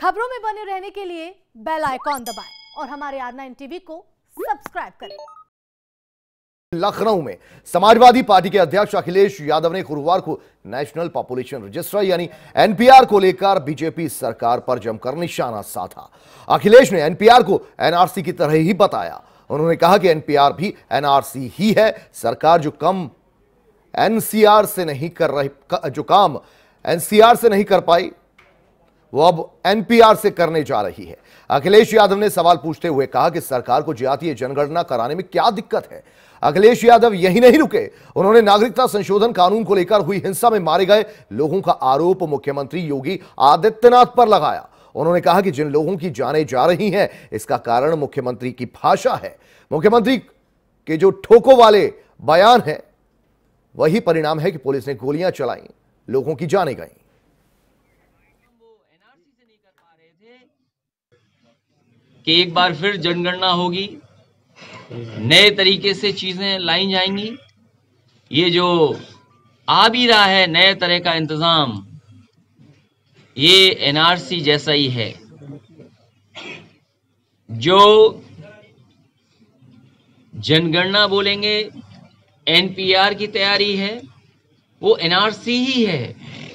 खबरों में बने रहने के लिए बेल आइकॉन दबाएं और हमारे आर नाइन टीवी को सब्सक्राइब करें लखनऊ में समाजवादी पार्टी के अध्यक्ष अखिलेश यादव ने गुरुवार को नेशनल पॉपुलेशन रजिस्टर यानी एनपीआर को लेकर बीजेपी सरकार पर जमकर निशाना साधा अखिलेश ने एनपीआर को एनआरसी की तरह ही बताया उन्होंने कहा कि एनपीआर भी एनआरसी ही है सरकार जो कम एनसीआर से नहीं कर रही जो काम एनसीआर से नहीं कर पाई वो अब एनपीआर से करने जा रही है अखिलेश यादव ने सवाल पूछते हुए कहा कि सरकार को जातीय जनगणना कराने में क्या दिक्कत है अखिलेश यादव यही नहीं रुके उन्होंने नागरिकता संशोधन कानून को लेकर हुई हिंसा में मारे गए लोगों का आरोप मुख्यमंत्री योगी आदित्यनाथ पर लगाया उन्होंने कहा कि जिन लोगों की जाने जा रही हैं इसका कारण मुख्यमंत्री की भाषा है मुख्यमंत्री के जो ठोको वाले बयान है वही परिणाम है कि पुलिस ने गोलियां चलाई लोगों की जाने गई कि एक बार फिर जनगणना होगी नए तरीके से चीज़ें लाई जाएंगी ये जो आ भी रहा है नए तरह का इंतज़ाम ये एनआरसी जैसा ही है जो जनगणना बोलेंगे एनपीआर की तैयारी है वो एनआरसी ही है